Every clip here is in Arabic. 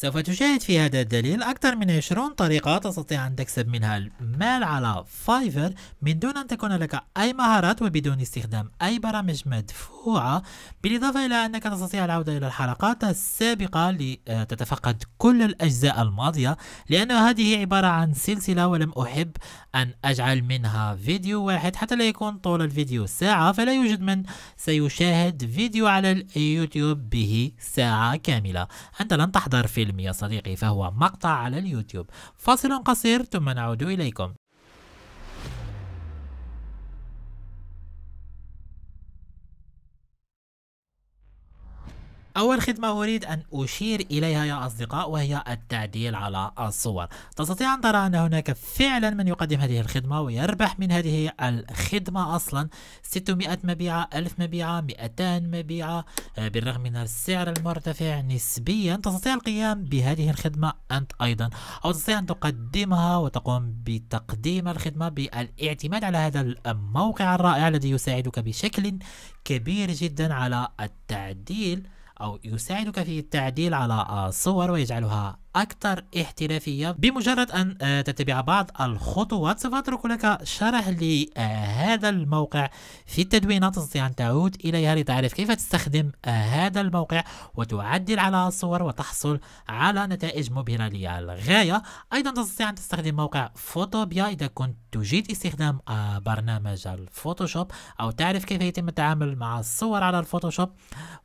سوف تشاهد في هذا الدليل أكثر من 20 طريقة تستطيع أن تكسب منها المال على فايفر من دون أن تكون لك أي مهارات وبدون استخدام أي برامج مدفوعة بالإضافة إلى أنك تستطيع العودة إلى الحلقات السابقة لتتفقد كل الأجزاء الماضية لأن هذه عبارة عن سلسلة ولم أحب أن أجعل منها فيديو واحد حتى لا يكون طول الفيديو ساعة فلا يوجد من سيشاهد فيديو على اليوتيوب به ساعة كاملة أنت لن تحضر في الفيلم يا صديقي فهو مقطع على اليوتيوب فاصل قصير ثم نعود إليكم أول خدمة أريد أن أشير إليها يا أصدقاء وهي التعديل على الصور تستطيع أن ترى أن هناك فعلا من يقدم هذه الخدمة ويربح من هذه الخدمة أصلا 600 مبيعة 1000 مبيعة 200 مبيعة آه، بالرغم من السعر المرتفع نسبيا تستطيع القيام بهذه الخدمة أنت أيضا أو تستطيع أن تقدمها وتقوم بتقديم الخدمة بالاعتماد على هذا الموقع الرائع الذي يساعدك بشكل كبير جدا على التعديل أو يساعدك في التعديل على الصور آه، ويجعلها أكثر احترافية بمجرد أن آه، تتبع بعض الخطوات سوف أترك لك شرح لهذا الموقع في التدوينة تستطيع أن تعود إليها لتعرف كيف تستخدم آه، هذا الموقع وتعدل على الصور وتحصل على نتائج مبهرة للغاية أيضا تستطيع أن تستخدم موقع فوتوبيا إذا كنت تجيد استخدام آه، برنامج الفوتوشوب أو تعرف كيف يتم التعامل مع الصور على الفوتوشوب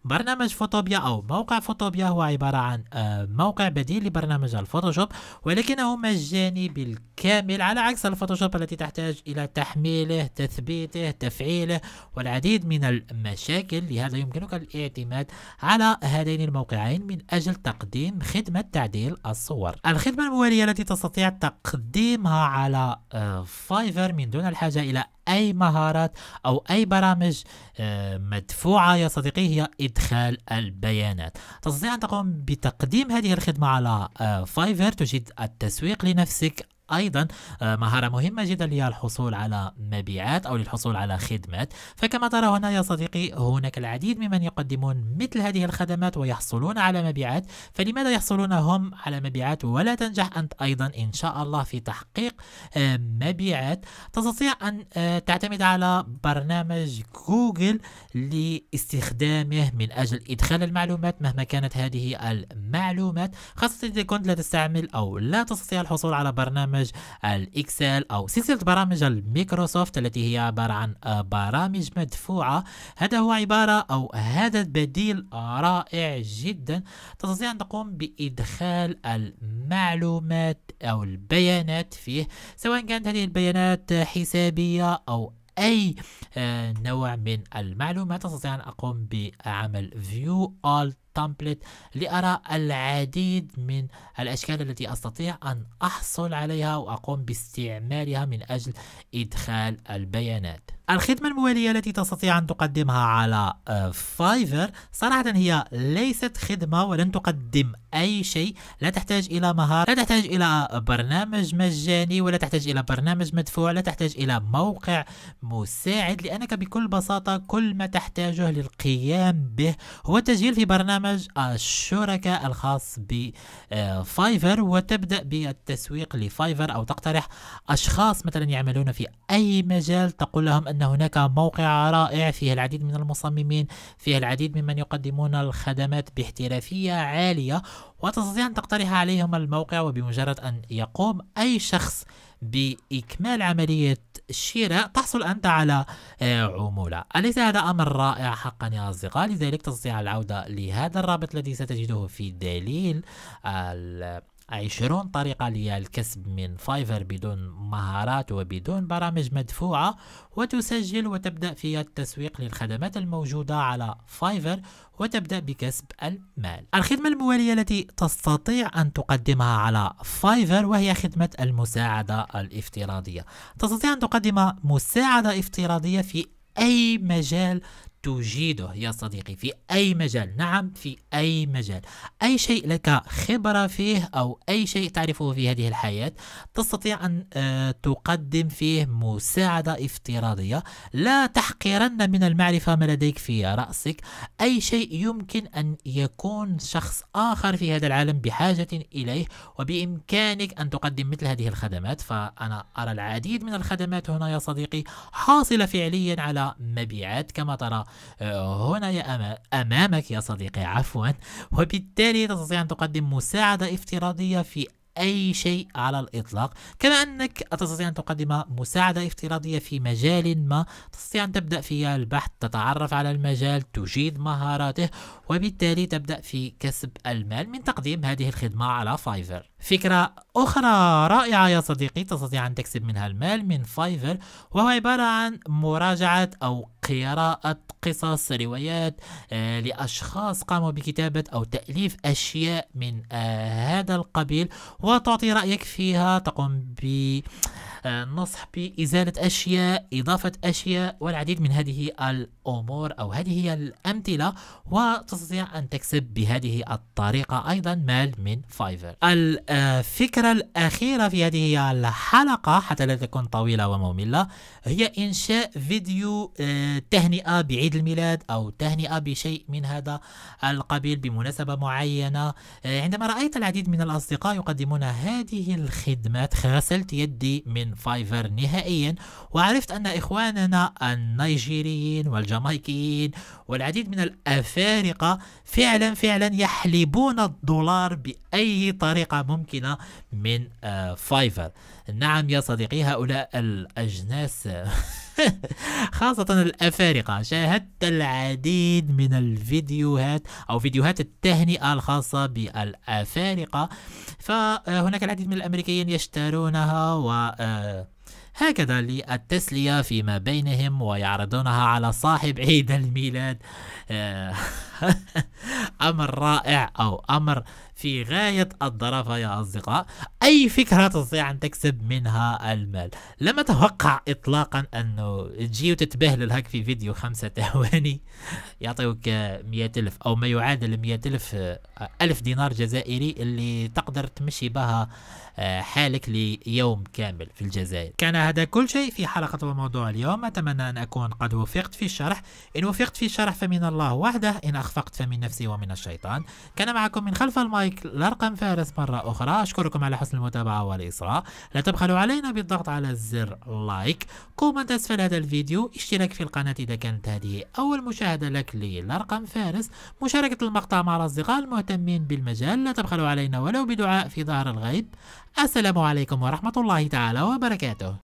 برنامج فوتوبيا أو موقع فوتوبيا هو عبارة عن موقع بديل برنامج الفوتوشوب ولكنه مجاني بالكامل على عكس الفوتوشوب التي تحتاج إلى تحميله تثبيته تفعيله والعديد من المشاكل لهذا يمكنك الاعتماد على هذين الموقعين من أجل تقديم خدمة تعديل الصور الخدمة الموالية التي تستطيع تقديمها على آه، فايفر من دون الحاجة إلى أي مهارات أو أي برامج آه، مدفوعة يا صديقي هي إدخال البيانات تستطيع أن تقوم بتقديم هذه الخدمة على فايفر آه، تجد التسويق لنفسك ايضا آه، مهاره مهمه جدا للحصول على مبيعات او للحصول على خدمات فكما ترى هنا يا صديقي هناك العديد ممن يقدمون مثل هذه الخدمات ويحصلون على مبيعات فلماذا يحصلون هم على مبيعات ولا تنجح انت ايضا ان شاء الله في تحقيق آه، مبيعات تستطيع ان آه، تعتمد على برنامج جوجل لاستخدامه من اجل ادخال المعلومات مهما كانت هذه المعلومات خاصه اذا كنت لا تستعمل او لا تستطيع الحصول على برنامج برامج الاكسل او سلسله برامج الميكروسوفت التي هي عباره عن آه، برامج مدفوعه هذا هو عباره او هذا البديل رائع جدا تستطيع ان تقوم بادخال المعلومات او البيانات فيه سواء كانت هذه البيانات حسابيه او اي آه، نوع من المعلومات تستطيع ان اقوم بعمل view all التامبلت لأرى العديد من الأشكال التي أستطيع أن أحصل عليها وأقوم باستعمالها من أجل إدخال البيانات الخدمة الموالية التي تستطيع أن تقدمها على آه، فايفر صراحة هي ليست خدمة ولن تقدم أي شيء لا تحتاج إلى مهارة لا تحتاج إلى برنامج مجاني ولا تحتاج إلى برنامج مدفوع لا تحتاج إلى موقع مساعد لأنك بكل بساطة كل ما تحتاجه للقيام به هو التسجيل في برنامج برنامج الشركاء الخاص بفايفر آه، وتبدأ بالتسويق لفايفر أو تقترح أشخاص مثلا يعملون في أي مجال تقول لهم أن هناك موقع رائع فيه العديد من المصممين فيه العديد ممن يقدمون الخدمات باحترافية عالية وتستطيع أن تقترح عليهم الموقع وبمجرد أن يقوم أي شخص بإكمال عملية الشراء تحصل أنت على آه، عمولة أليس هذا أمر رائع حقا يا أصدقاء لذلك تستطيع العودة لهذا الرابط الذي ستجده في دليل عشرون طريقة للكسب من فايفر بدون مهارات وبدون برامج مدفوعة وتسجل وتبدأ في التسويق للخدمات الموجودة على فايفر وتبدأ بكسب المال الخدمة الموالية التي تستطيع أن تقدمها على فايفر وهي خدمة المساعدة الافتراضية تستطيع أن تقدم مساعدة افتراضية في أي مجال تجيده يا صديقي في أي مجال نعم في أي مجال أي شيء لك خبرة فيه أو أي شيء تعرفه في هذه الحياة تستطيع أن آه، تقدم فيه مساعدة افتراضية لا تحقرن من المعرفة ما لديك في رأسك أي شيء يمكن أن يكون شخص آخر في هذا العالم بحاجة إليه وبإمكانك أن تقدم مثل هذه الخدمات فأنا أرى العديد من الخدمات هنا يا صديقي حاصلة فعليا على مبيعات كما ترى هنا يا أمامك يا صديقي عفوا وبالتالي تستطيع أن تقدم مساعدة افتراضية في أي شيء على الإطلاق كما أنك تستطيع أن تقدم مساعدة افتراضية في مجال ما تستطيع أن تبدأ في البحث تتعرف على المجال تجيد مهاراته وبالتالي تبدأ في كسب المال من تقديم هذه الخدمة على فايفر فكرة أخرى رائعة يا صديقي تستطيع أن تكسب منها المال من فايفر وهو عبارة عن مراجعة أو قراءة قصص روايات آه، لأشخاص قاموا بكتابة أو تأليف أشياء من آه، هذا القبيل وتعطي رأيك فيها تقوم ب آه، نصح بإزالة أشياء إضافة أشياء والعديد من هذه الأمور أو هذه هي الأمثلة وتستطيع أن تكسب بهذه الطريقة أيضا مال من فايفر الفكرة الأخيرة في هذه الحلقة حتى لا تكون طويلة ومملة هي إنشاء فيديو تهنئة بعيد الميلاد أو تهنئة بشيء من هذا القبيل بمناسبة معينة آه، عندما رأيت العديد من الأصدقاء يقدمون هذه الخدمات غسلت يدي من فايفر نهائيا وعرفت أن إخواننا النيجيريين والجامايكيين والعديد من الأفارقة فعلا فعلا يحلبون الدولار بأي طريقة ممكنة من آه، فايفر نعم يا صديقي هؤلاء الأجناس خاصة الأفارقة شاهدت العديد من الفيديوهات أو فيديوهات التهنئة الخاصة بالأفارقة فهناك العديد من الأمريكيين يشترونها و آه، هكذا للتسلية فيما بينهم ويعرضونها على صاحب عيد الميلاد آه، أمر رائع أو أمر في غاية الظرافة يا أصدقاء أي فكرة تستطيع أن تكسب منها المال لم أتوقع إطلاقا أنه تجي وتتبهلل هك في فيديو خمسة ثواني يعطيك مئة ألف أو ما يعادل مئة ألف ألف دينار جزائري اللي تقدر تمشي بها آه، حالك ليوم كامل في الجزائر كان هذا كل شيء في حلقة وموضوع اليوم أتمنى أن أكون قد وفقت في الشرح إن وفقت في الشرح فمن الله وحده إن أخفقت فمن نفسي ومن الشيطان كان معكم من خلف المايك لايك لرقم فارس مرة أخرى أشكركم على حسن المتابعة والإصرار لا تبخلوا علينا بالضغط على زر لايك كومنت أسفل هذا الفيديو اشتراك في القناة إذا كانت هذه أول مشاهدة لك لرقم فارس مشاركة المقطع مع الأصدقاء المهتمين بالمجال لا تبخلوا علينا ولو بدعاء في ظهر الغيب السلام عليكم ورحمة الله تعالى وبركاته